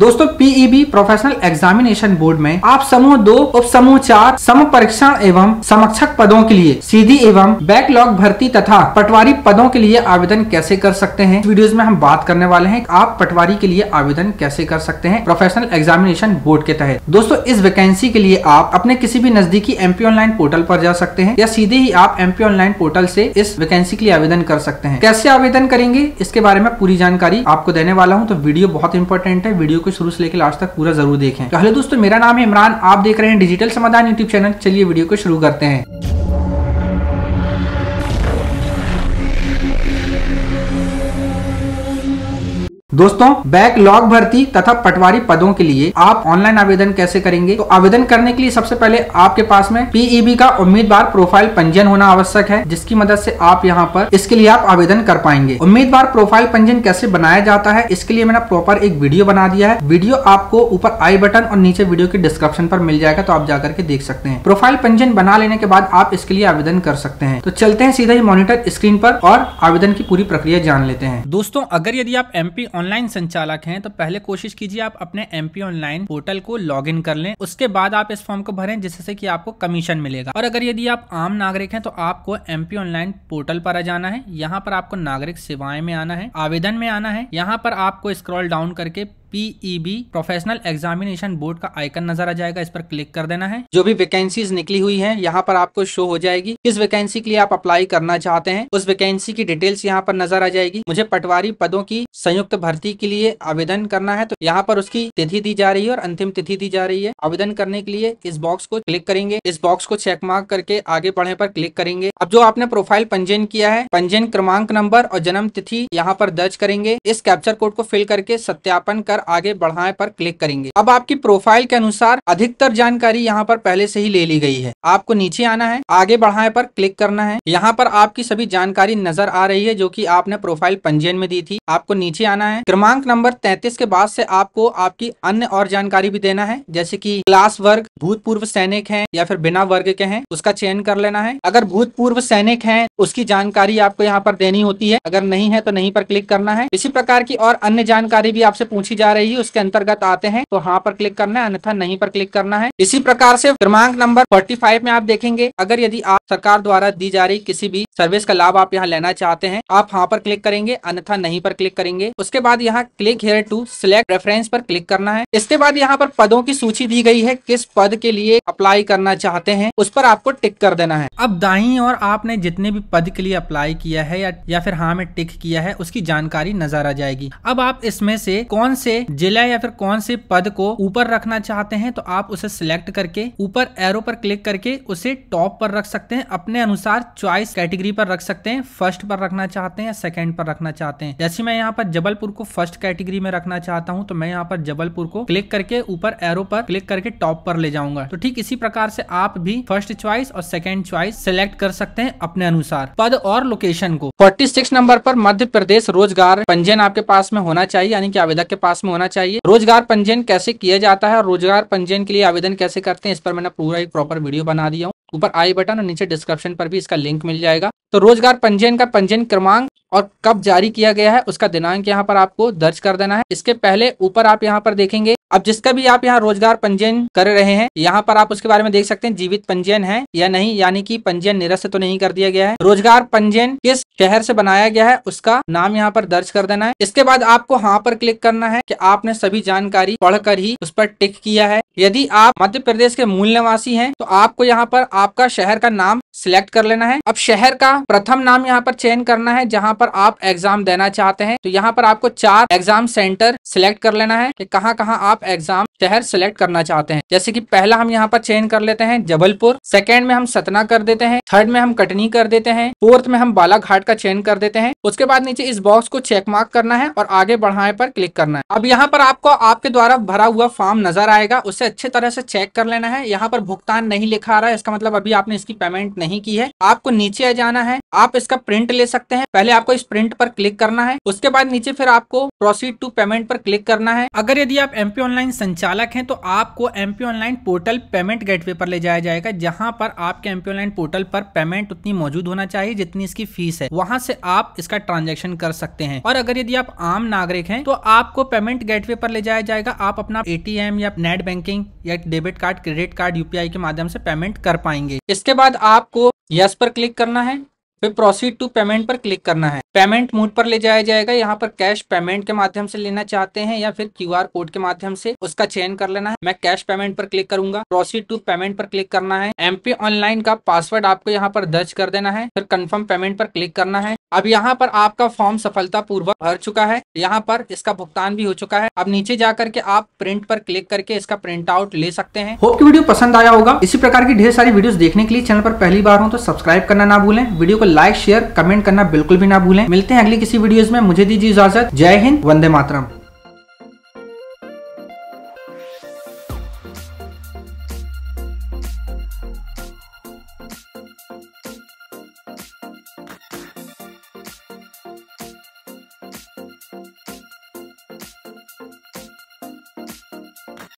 दोस्तों PEB professional examination board में आप समूह दो उप समूह चार समूह परीक्षण एवं समक्षक पदों के लिए सीधी एवं बैकलॉग भर्ती तथा पटवारी पदों के लिए आवेदन कैसे कर सकते हैं वीडियोस में हम बात करने वाले हैं आप पटवारी के लिए आवेदन कैसे कर सकते हैं प्रोफेशनल एग्जामिनेशन बोर्ड के तहत दोस्तों इस वैकेंसी के लिए आप अपने किसी भी नजदीकी एमपी ऑनलाइन पोर्टल आरोप जा सकते हैं या सीधे ही आप एम ऑनलाइन पोर्टल ऐसी इस वैकेंसी के लिए आवेदन कर सकते हैं कैसे आवेदन करेंगे इसके बारे में पूरी जानकारी आपको देने वाला हूँ तो वीडियो बहुत इंपॉर्टेंट है वीडियो को शुरू से लेकर लास्ट तक पूरा जरूर देखें तो हेलो दोस्तों मेरा नाम है इमरान आप देख रहे हैं डिजिटल समाधान यूट्यूब चैनल चलिए वीडियो को शुरू करते हैं दोस्तों बैकलॉग भर्ती तथा पटवारी पदों के लिए आप ऑनलाइन आवेदन कैसे करेंगे तो आवेदन करने के लिए सबसे पहले आपके पास में पीईबी e का उम्मीदवार प्रोफाइल पंजीयन होना आवश्यक है जिसकी मदद से आप यहाँ पर इसके लिए आप आवेदन कर पाएंगे उम्मीदवार प्रोफाइल पंजीयन कैसे बनाया जाता है इसके लिए मैंने प्रॉपर एक वीडियो बना दिया है वीडियो आपको ऊपर आई बटन और नीचे वीडियो के डिस्क्रिप्शन पर मिल जाएगा तो आप जाकर के देख सकते हैं प्रोफाइल पंजीयन बना लेने के बाद आप इसके लिए आवेदन कर सकते हैं तो चलते हैं सीधा ही मॉनिटर स्क्रीन पर और आवेदन की पूरी प्रक्रिया जान लेते हैं दोस्तों अगर यदि आप एमपी ऑनलाइन ऑनलाइन संचालक हैं तो पहले कोशिश कीजिए आप अपने एम ऑनलाइन पोर्टल को लॉग कर लें उसके बाद आप इस फॉर्म को भरें जिससे कि आपको कमीशन मिलेगा और अगर यदि आप आम नागरिक हैं तो आपको एम ऑनलाइन पोर्टल पर आ जाना है यहाँ पर आपको नागरिक सेवाएं में आना है आवेदन में आना है यहाँ पर आपको स्क्रॉल डाउन करके पीईबी प्रोफेशनल एग्जामिनेशन बोर्ड का आइकन नजर आ जाएगा इस पर क्लिक कर देना है जो भी वैकेंसीज निकली हुई है यहाँ पर आपको शो हो जाएगी किस वैकेंसी के लिए आप अप्लाई करना चाहते हैं उस वैकेंसी की डिटेल्स यहाँ पर नजर आ जाएगी मुझे पटवारी पदों की संयुक्त भर्ती के लिए आवेदन करना है तो यहाँ पर उसकी तिथि दी जा रही है और अंतिम तिथि दी जा रही है आवेदन करने के लिए इस बॉक्स को क्लिक करेंगे इस बॉक्स को चेक मार्क करके आगे बढ़े पर क्लिक करेंगे अब जो आपने प्रोफाइल पंजीयन किया है पंजीयन क्रमांक नंबर और जन्म तिथि यहाँ पर दर्ज करेंगे इस कैप्चर कोड को फिल करके सत्यापन कर कर आगे बढ़ाए पर क्लिक करेंगे अब आपकी प्रोफाइल के अनुसार अधिकतर जानकारी यहाँ पर पहले से ही ले ली गई है आपको नीचे आना है आगे बढ़ाए पर क्लिक करना है यहाँ पर आपकी सभी जानकारी नजर आ रही है जो की आपने प्रोफाइल पंजीयन में दी थी आपको नीचे आना है क्रमांक नंबर तैतीस के बाद ऐसी आपको आपकी अन्य और जानकारी भी देना है जैसे की क्लास वर्ग भूतपूर्व सैनिक है या फिर बिना वर्ग के है उसका चयन कर लेना है अगर भूतपूर्व सैनिक है उसकी जानकारी आपको यहाँ पर देनी होती है अगर नहीं है तो नहीं पर क्लिक करना है इसी प्रकार की और अन्य जानकारी भी आपसे पूछी जा जा रही है उसके अंतर्गत आते हैं तो हाँ पर क्लिक करना है अन्यथा नहीं पर क्लिक करना है इसी प्रकार से क्रमांक नंबर फोर्टी में आप देखेंगे अगर यदि आप सरकार द्वारा दी जा रही किसी भी सर्विस का लाभ आप यहाँ लेना चाहते हैं आप हाँ पर क्लिक करेंगे अन्यथा नहीं पर क्लिक करेंगे उसके बाद यहाँ click here to select reference पर क्लिक करना है इसके बाद यहाँ पर पदों की सूची दी गई है किस पद के लिए अप्लाई करना चाहते हैं उस पर आपको टिक कर देना है अब दाही और आपने जितने भी पद के लिए अप्लाई किया है या, या फिर हाँ में टिक किया है उसकी जानकारी नजर आ जाएगी अब आप इसमें से कौन से जिला या फिर कौन से पद को ऊपर रखना चाहते हैं तो आप उसे सिलेक्ट करके ऊपर एरो पर क्लिक करके उसे टॉप पर रख सकते हैं अपने अनुसार चॉइस कैटेगरी पर रख सकते हैं फर्स्ट पर रखना चाहते हैं सेकेंड पर रखना चाहते हैं जैसे मैं यहाँ पर जबलपुर को फर्स्ट कैटेगरी में रखना चाहता हूँ तो मैं यहाँ पर जबलपुर को क्लिक करके ऊपर एरो पर क्लिक करके टॉप पर ले जाऊंगा तो ठीक इसी प्रकार से आप भी फर्स्ट च्वाइस और सेकेंड च्वाइस सिलेक्ट कर सकते हैं अपने अनुसार पद और लोकेशन को फोर्टी सिक्स नंबर पर मध्य प्रदेश रोजगार पंजीयन आपके पास में होना चाहिए यानी कि आवेदक के पास में होना चाहिए रोजगार पंजीयन कैसे किया जाता है और रोजगार पंजीयन के लिए आवेदन कैसे करते हैं इस पर मैंने पूरा एक प्रॉपर वीडियो बना दिया हूँ ऊपर आई बटन और नीचे डिस्क्रिप्शन पर भी इसका लिंक मिल जाएगा तो रोजगार पंजीयन का पंजीयन क्रमांक और कब जारी किया गया है उसका दिनांक यहाँ पर आपको दर्ज कर देना है इसके पहले ऊपर आप यहाँ पर देखेंगे अब जिसका भी आप यहाँ रोजगार पंजीयन कर रहे हैं यहाँ पर आप उसके बारे में देख सकते हैं जीवित पंजीयन है या नहीं यानी कि पंजीयन निरस्त तो नहीं कर दिया गया है रोजगार पंजीयन किस शहर से बनाया गया है उसका नाम यहाँ पर दर्ज कर देना है इसके बाद आपको हाँ पर क्लिक करना है कि आपने सभी जानकारी पढ़कर ही उस पर टिक किया है यदि आप मध्य प्रदेश के मूल निवासी है तो आपको यहाँ पर आपका शहर का नाम सिलेक्ट कर लेना है अब शहर का प्रथम नाम यहाँ पर चयन करना है जहाँ पर आप एग्जाम देना चाहते हैं तो यहाँ पर आपको चार एग्जाम सेंटर सिलेक्ट कर लेना है कि कहाँ कहाँ आप एग्जाम शहर सेलेक्ट करना चाहते हैं जैसे कि पहला हम यहाँ पर चयन कर लेते हैं जबलपुर सेकेंड में हम सतना कर देते हैं थर्ड में हम कटनी कर देते हैं फोर्थ में हम बालाघाट का चयन कर देते हैं उसके बाद नीचे इस बॉक्स को चेक मार्क करना है और आगे बढ़ाए पर क्लिक करना है अब यहाँ पर आपको आपके द्वारा भरा हुआ फॉर्म नजर आएगा उसे अच्छे तरह से चेक कर लेना है यहाँ पर भुगतान नहीं लिखा रहा है इसका मतलब अभी आपने इसकी पेमेंट नहीं की है आपको नीचे जाना है आप इसका प्रिंट ले सकते हैं पहले आपको इस प्रिंट पर क्लिक करना है उसके बाद नीचे फिर आपको प्रोसीड टू पेमेंट पर क्लिक करना है अगर यदि आप एमपी ऑनलाइन संचालक हैं तो आपको MP online portal payment gateway पर ले जाया जाएगा जहां पर आपके एमपी ऑनलाइन पोर्टल पर पेमेंट उतनी मौजूद होना चाहिए जितनी इसकी फीस है वहां से आप इसका ट्रांजेक्शन कर सकते हैं और अगर यदि आप आम नागरिक है तो आपको पेमेंट गेटवे पर ले जाया जाएगा आप अपना एटीएम या नेट बैंकिंग या debit card credit card UPI के माध्यम से पेमेंट कर पाएंगे इसके बाद आपको यस पर क्लिक करना है फिर प्रोसीड टू पेमेंट पर क्लिक करना है पेमेंट मोड पर ले जाया जाएगा यहाँ पर कैश पेमेंट के माध्यम से लेना चाहते हैं या फिर क्यू कोड के माध्यम से उसका चयन कर लेना है मैं कैश पेमेंट पर क्लिक करूंगा प्रोसीड टू पेमेंट पर क्लिक करना है एमपी ऑनलाइन का पासवर्ड आपको यहाँ पर दर्ज कर देना है फिर कंफर्म पेमेंट पर क्लिक करना है अब यहाँ पर आपका फॉर्म सफलतापूर्वक भर चुका है यहाँ पर इसका भुगतान भी हो चुका है अब नीचे जा करके आप प्रिंट पर क्लिक करके इसका प्रिंट आउट ले सकते हैं होप की वीडियो पसंद आया होगा इसी प्रकार की ढेर सारी वीडियोस देखने के लिए चैनल पर पहली बार हो तो सब्सक्राइब करना ना भूलें वीडियो को लाइक शेयर कमेंट करना बिल्कुल भी ना भूलें मिलते हैं अगली किसी वीडियो में मुझे दीजिए इजाजत जय हिंद वंदे मातरम